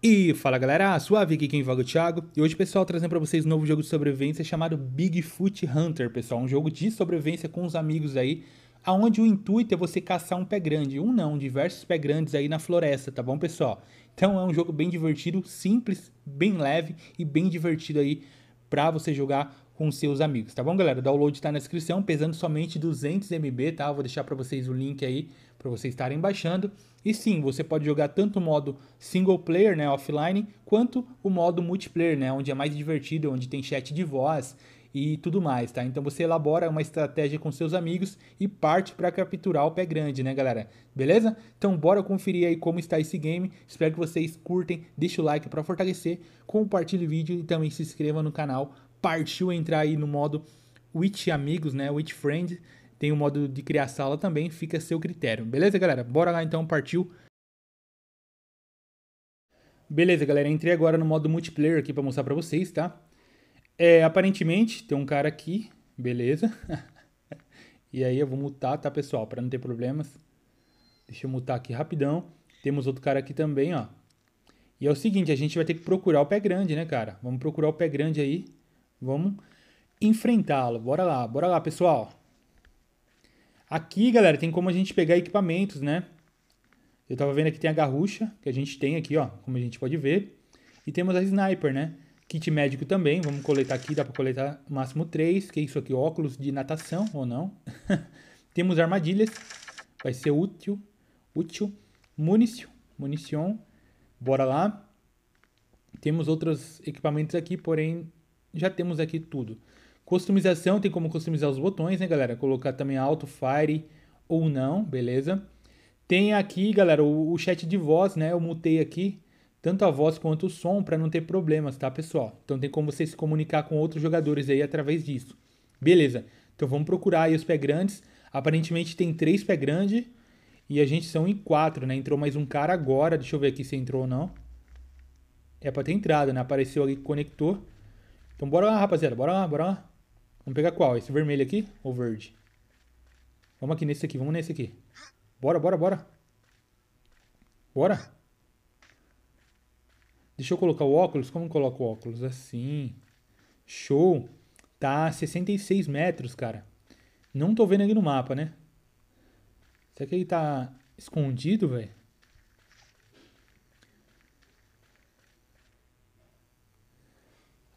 E fala galera, ah, suave aqui quem vaga o Thiago. E hoje, pessoal, trazendo para vocês um novo jogo de sobrevivência chamado Bigfoot Hunter, pessoal. Um jogo de sobrevivência com os amigos aí, aonde o intuito é você caçar um pé grande. Um não, diversos pé grandes aí na floresta, tá bom, pessoal? Então é um jogo bem divertido, simples, bem leve e bem divertido aí para você jogar com seus amigos, tá bom, galera? O download tá na descrição, pesando somente 200 MB, tá? Eu vou deixar para vocês o link aí para vocês estarem baixando. E sim, você pode jogar tanto o modo single player, né, offline, quanto o modo multiplayer, né, onde é mais divertido, onde tem chat de voz e tudo mais, tá? Então você elabora uma estratégia com seus amigos e parte para capturar o pé grande, né, galera? Beleza? Então bora conferir aí como está esse game. Espero que vocês curtem, deixe o like para fortalecer, compartilhe o vídeo e também se inscreva no canal partiu entrar aí no modo Witch Amigos, né? Witch Friend. Tem o um modo de criar sala também, fica a seu critério. Beleza, galera? Bora lá então, partiu. Beleza, galera, entrei agora no modo multiplayer aqui para mostrar para vocês, tá? É, aparentemente tem um cara aqui, beleza? e aí eu vou mutar, tá, pessoal, para não ter problemas. Deixa eu mutar aqui rapidão. Temos outro cara aqui também, ó. E é o seguinte, a gente vai ter que procurar o pé grande, né, cara? Vamos procurar o pé grande aí. Vamos enfrentá-lo. Bora lá, bora lá, pessoal. Aqui, galera, tem como a gente pegar equipamentos, né? Eu tava vendo aqui tem a garrucha, que a gente tem aqui, ó, como a gente pode ver. E temos a sniper, né? Kit médico também, vamos coletar aqui, dá pra coletar máximo 3, que é isso aqui, óculos de natação ou não. temos armadilhas, vai ser útil, útil. Munição, munição, bora lá. Temos outros equipamentos aqui, porém já temos aqui tudo. Customização, tem como customizar os botões, né, galera? Colocar também alto, fire ou não, beleza? Tem aqui, galera, o, o chat de voz, né? Eu mutei aqui tanto a voz quanto o som para não ter problemas, tá, pessoal? Então tem como você se comunicar com outros jogadores aí através disso. Beleza. Então vamos procurar aí os pé grandes. Aparentemente tem três pé grande e a gente são em quatro, né? Entrou mais um cara agora. Deixa eu ver aqui se entrou ou não. É para ter entrado, né? Apareceu ali o conector então bora lá, rapaziada. Bora lá, bora lá. Vamos pegar qual? Esse vermelho aqui ou verde? Vamos aqui nesse aqui, vamos nesse aqui. Bora, bora, bora. Bora. Deixa eu colocar o óculos. Como coloco o óculos? Assim. Show. Tá a 66 metros, cara. Não tô vendo aqui no mapa, né? Será que ele tá escondido, velho?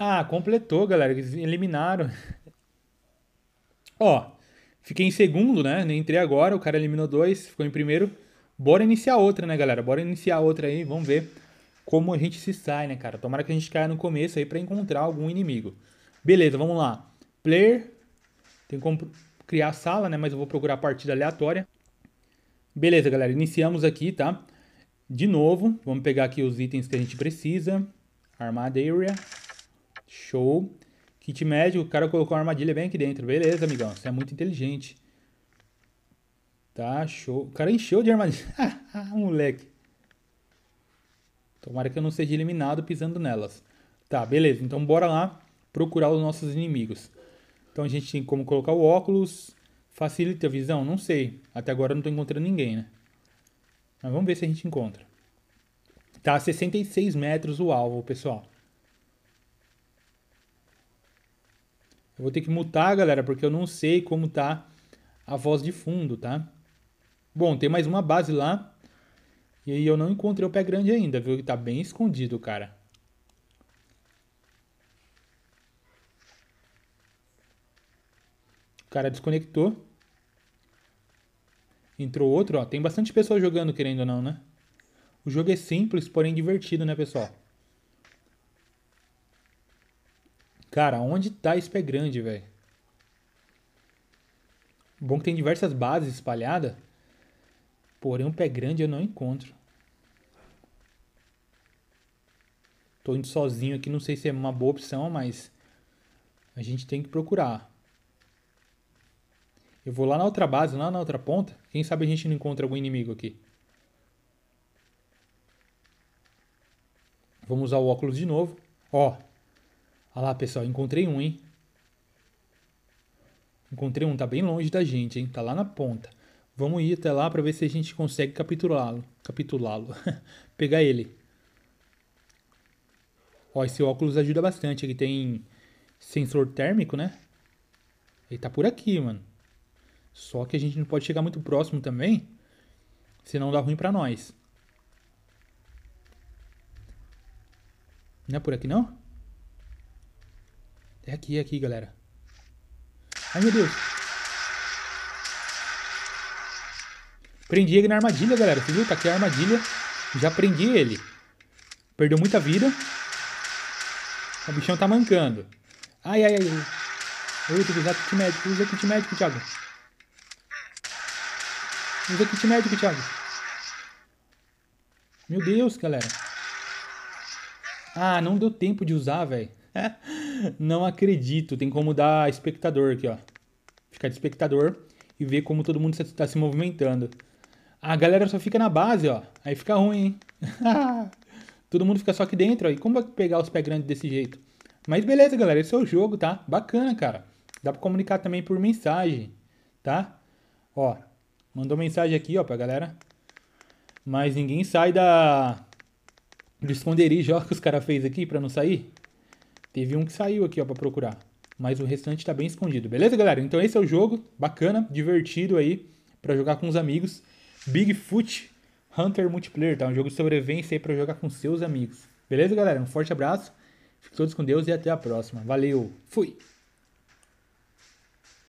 Ah, completou, galera. Eles eliminaram. Ó, fiquei em segundo, né? Entrei agora, o cara eliminou dois, ficou em primeiro. Bora iniciar outra, né, galera? Bora iniciar outra aí, vamos ver como a gente se sai, né, cara? Tomara que a gente caia no começo aí para encontrar algum inimigo. Beleza, vamos lá. Player. Tem como criar sala, né? Mas eu vou procurar partida aleatória. Beleza, galera. Iniciamos aqui, tá? De novo, vamos pegar aqui os itens que a gente precisa. Armada Area. Show. Kit médico, o cara colocou uma armadilha bem aqui dentro. Beleza, amigão. Você é muito inteligente. Tá, show. O cara encheu de armadilha. Ah, moleque. Tomara que eu não seja eliminado pisando nelas. Tá, beleza. Então bora lá procurar os nossos inimigos. Então a gente tem como colocar o óculos. Facilita a visão? Não sei. Até agora eu não tô encontrando ninguém, né? Mas vamos ver se a gente encontra. Tá 66 metros o alvo, pessoal. Eu vou ter que mutar, galera, porque eu não sei como tá a voz de fundo, tá? Bom, tem mais uma base lá. E eu não encontrei o pé grande ainda, viu? Ele tá bem escondido, cara. O cara desconectou. Entrou outro, ó. Tem bastante pessoa jogando, querendo ou não, né? O jogo é simples, porém divertido, né, pessoal? Cara, onde tá esse pé grande, velho? Bom que tem diversas bases espalhadas. Porém, um pé grande eu não encontro. Tô indo sozinho aqui, não sei se é uma boa opção, mas a gente tem que procurar. Eu vou lá na outra base, lá na outra ponta. Quem sabe a gente não encontra algum inimigo aqui. Vamos usar o óculos de novo. Ó, Olha lá, pessoal, encontrei um, hein? Encontrei um, tá bem longe da gente, hein? Tá lá na ponta. Vamos ir até lá para ver se a gente consegue capturá-lo. Capitulá-lo. Pegar ele. Ó, esse óculos ajuda bastante. Ele tem sensor térmico, né? Ele tá por aqui, mano. Só que a gente não pode chegar muito próximo também. Senão dá ruim pra nós. Não é por aqui, não? É aqui, é aqui, galera. Ai, meu Deus. Prendi ele na armadilha, galera. Você viu? Tá aqui a armadilha. Já prendi ele. Perdeu muita vida. O bichão tá mancando. Ai, ai, ai. Eu tenho que usar kit médico. Usa kit médico, Thiago. Usa kit médico, Thiago. Meu Deus, galera. Ah, não deu tempo de usar, velho não acredito. Tem como dar espectador aqui, ó. Ficar de espectador e ver como todo mundo está se movimentando. A galera só fica na base, ó. Aí fica ruim, hein? todo mundo fica só aqui dentro, ó. E como vai pegar os pés grandes desse jeito? Mas beleza, galera. Esse é o jogo, tá? Bacana, cara. Dá pra comunicar também por mensagem, tá? Ó, mandou mensagem aqui, ó, pra galera. Mas ninguém sai da... Do esconderijo, ó, que os caras fez aqui pra não sair. Teve um que saiu aqui, ó, pra procurar. Mas o restante tá bem escondido. Beleza, galera? Então esse é o jogo. Bacana, divertido aí. para jogar com os amigos. Bigfoot Hunter Multiplayer, tá? Um jogo de sobrevivência aí pra jogar com seus amigos. Beleza, galera? Um forte abraço. Fiquem todos com Deus e até a próxima. Valeu. Fui.